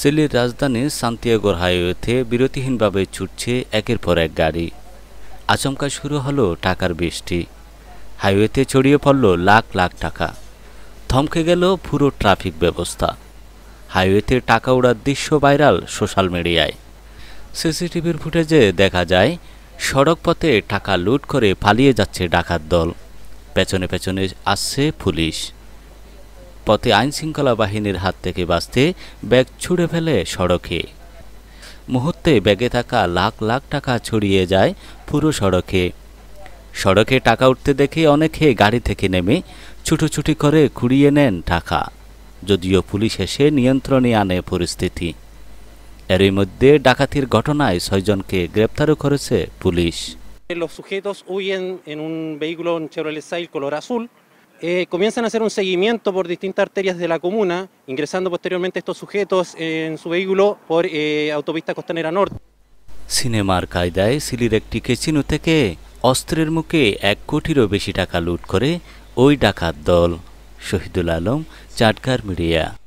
সিলির রাজধানী সান্তিয়াগোর হাইওয়েতে বিরতিহীনভাবে ছুটছে একের পর এক গাড়ি আচমকা শুরু হলো টাকার বৃষ্টি হাইওয়েতে ছড়িয়ে পড়ল লাখ লাখ টাকা থমকে গেল পুরো ট্রাফিক ব্যবস্থা হাইওয়েতে টাকা উড়ার দৃশ্য ভাইরাল সোশ্যাল মিডিয়ায় সিসিটিভির ফুটেজে দেখা যায় সড়কপথে টাকা লুট করে পালিয়ে যাচ্ছে ডাকাত দল পেছনে পেছনে আসছে পুলিশ পথে আইনশৃঙ্খলা বাহিনীর হাত থেকে বাঁচতে ব্যাগ ছুঁড়ে ফেলে সড়কে মুহূর্তে ব্যাগে থাকা লাখ লাখ টাকা ছড়িয়ে যায় পুরো সড়কে সড়কে টাকা উঠতে দেখে অনেকে গাড়ি থেকে নেমে ছুটোছুটি করে কুড়িয়ে নেন টাকা যদিও পুলিশ এসে নিয়ন্ত্রণে আনে পরিস্থিতি এরই মধ্যে ডাকাতির ঘটনায় ছয়জনকে গ্রেপ্তারও করেছে police Los sujetos huyen en un vehículo en Chevrolet Sail color azul eh, comienzan a hacer un seguimiento por distintas arterias de la comuna, ingresando posteriormente estos sujetos en su vehículo por eh, autopista Costanera Norte. সিনেমার কায়দায় সিলির একটি casino থেকে অস্ত্রের মুখে এক কোটিরও বেশি টাকা লুট করে ওই ডাকাত দল শহীদুল আলম চাটকার মিডিয়া